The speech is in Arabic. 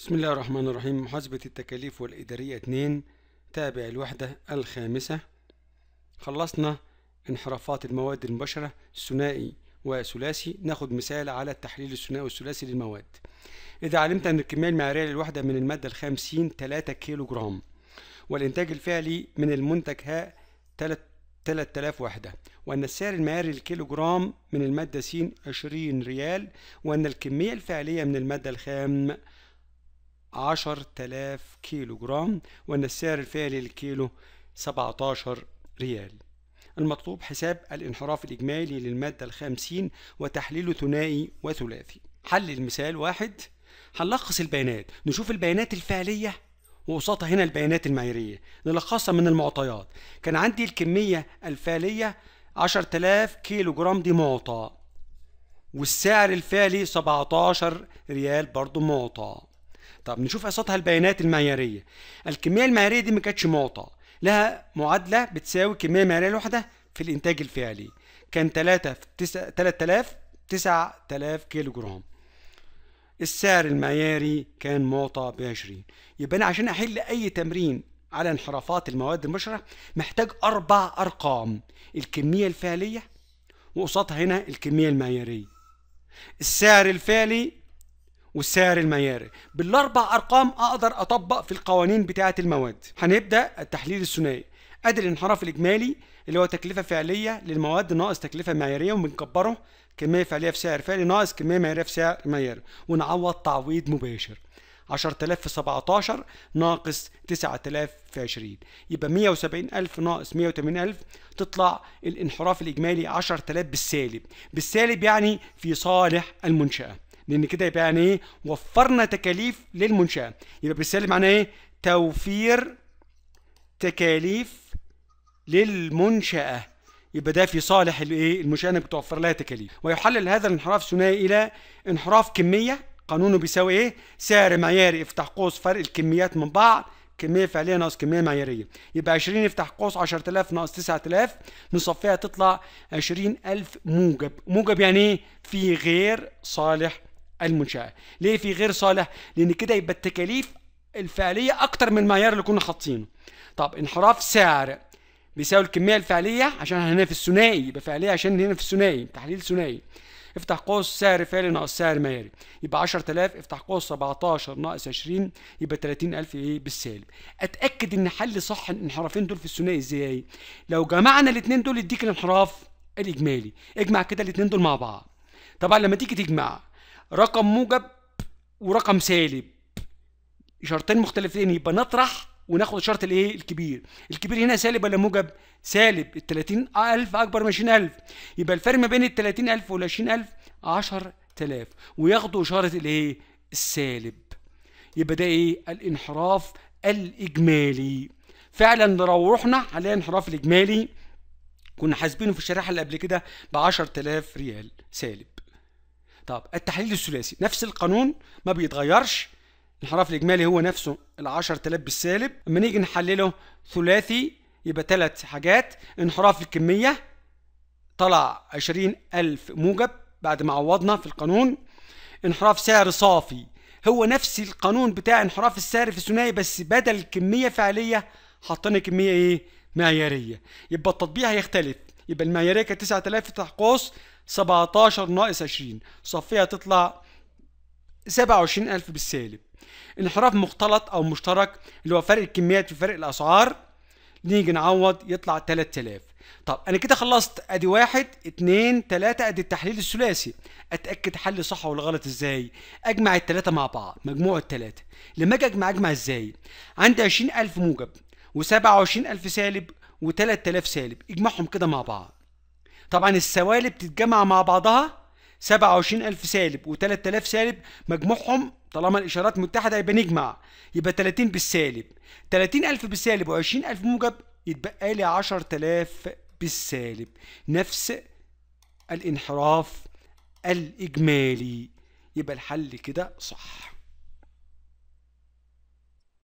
بسم الله الرحمن الرحيم محاسبة التكاليف والإدارية 2 تابع الوحدة الخامسة خلصنا انحرافات المواد المباشرة ثنائي وثلاثي ناخد مثال على التحليل الثنائي والثلاثي للمواد إذا علمت أن الكمية المعيارية للوحدة من المادة الخامسين 3 كيلو جرام والإنتاج الفعلي من المنتج ها 3000 وحدة وأن السعر المعياري للكيلو جرام من المادة س 20 ريال وأن الكمية الفعلية من المادة الخام عشر تلاف كيلو جرام وأن السعر الفعلي للكيلو 17 ريال المطلوب حساب الانحراف الإجمالي للمادة الخامسين وتحليله ثنائي وثلاثي حل المثال واحد هنلخص البيانات نشوف البيانات الفعلية وقصادها هنا البيانات المعياريه نلخصها من المعطيات كان عندي الكمية الفعلية 10000 كيلو جرام دي معطى والسعر الفعلي 17 ريال برضو معطى طب نشوف قصتها البيانات المعياريه الكميه المعياريه دي ما كانتش معطى لها معادله بتساوي كميه معياريه لوحده في الانتاج الفعلي كان 3 في 9 3000 9000 كيلو جرام السعر المعياري كان معطى ب 20 يبقى انا عشان احل اي تمرين على انحرافات المواد النشره محتاج اربع ارقام الكميه الفعليه وقصادها هنا الكميه المعياريه السعر الفعلي والسعر المياري بالاربع ارقام اقدر اطبق في القوانين بتاعه المواد هنبدا التحليل الثنائي ادي الانحراف الاجمالي اللي هو تكلفه فعليه للمواد ناقص تكلفه معياريه وبنكبره كميه فعليه في سعر فعلي ناقص كميه معياريه في سعر معياري ونعوض تعويض مباشر 10000 في 17 ناقص 9000 في 20 يبقى 170000 ناقص 180000 تطلع الانحراف الاجمالي 10000 بالسالب بالسالب يعني في صالح المنشاه لان كده يبقى يعني ايه وفرنا تكاليف للمنشاه يبقى بالسالب معناه ايه توفير تكاليف للمنشاه يبقى ده في صالح الايه المنشاه انك بتوفر لها تكاليف ويحلل هذا الانحراف الثنائي الى انحراف كميه قانونه بيساوي ايه سعر معياري افتح قوس فرق الكميات من بعض كميه فعليه ناقص كميه معياريه يبقى 20 افتح قوس 10000 ناقص 9000 نصفيها تطلع 20000 موجب موجب يعني ايه في غير صالح المنشاه ليه في غير صالح لان كده يبقى التكاليف الفعليه اكتر من المعيار اللي كنا حاطينه طب انحراف سعر بيساوي الكميه الفعليه عشان هنا في الثنائي يبقى فعليه عشان هنا في الثنائي تحليل ثنائي افتح قوس سعر فعلي ناقص سعر معياري يبقى 10000 افتح قوس 17 ناقص 20 يبقى 30000 ايه بالسالب اتاكد ان حل صح الانحرافين دول في الثنائي ازاي لو جمعنا الاثنين دول يديك الانحراف الاجمالي اجمع كده الاثنين دول مع بعض طبعا لما تيجي تجمع رقم موجب ورقم سالب اشارتين مختلفين يبقى نطرح وناخد اشاره الايه الكبير الكبير هنا سالب ولا موجب سالب ال 30000 اكبر من 20000 يبقى الفرق ما بين ال 30000 وال 20000 10000 وياخدوا اشاره الايه السالب يبقى ده ايه الانحراف الاجمالي فعلا لو رحنا على الانحراف الاجمالي كنا حاسبينه في الشريحه اللي قبل كده ب 10000 ريال سالب طب التحليل الثلاثي نفس القانون ما بيتغيرش الانحراف الاجمالي هو نفسه ال 10000 بالسالب اما نيجي نحلله ثلاثي يبقى ثلاث حاجات انحراف الكميه طلع 20000 موجب بعد ما عوضنا في القانون انحراف سعر صافي هو نفس القانون بتاع انحراف السعر في الثنائي بس بدل كميه فعليه حطينا كميه ايه معياريه يبقى التطبيق هيختلف يبقى المعياريه كانت 9000 تفتح قوس 17 ناقص 20 صفيها تطلع 27000 بالسالب انحراف مختلط او مشترك اللي هو فرق الكميات في فرق الاسعار نيجي نعوض يطلع 3000 طب انا كده خلصت ادي واحد اتنين تلاتة ادي التحليل الثلاثي اتاكد حل صح ولا غلط ازاي اجمع التلاتة مع بعض مجموع التلاتة لما اجي اجمع اجمع ازاي عندي 20000 موجب و27000 سالب و3000 سالب اجمعهم كده مع بعض طبعا السوالب تتجمع مع بعضها 27000 سالب و3000 سالب مجموعهم طالما الاشارات متحده يبقى نجمع يبقى 30 بالسالب 30000 بالسالب و20000 موجب يتبقى لي 10000 بالسالب نفس الانحراف الاجمالي يبقى الحل كده صح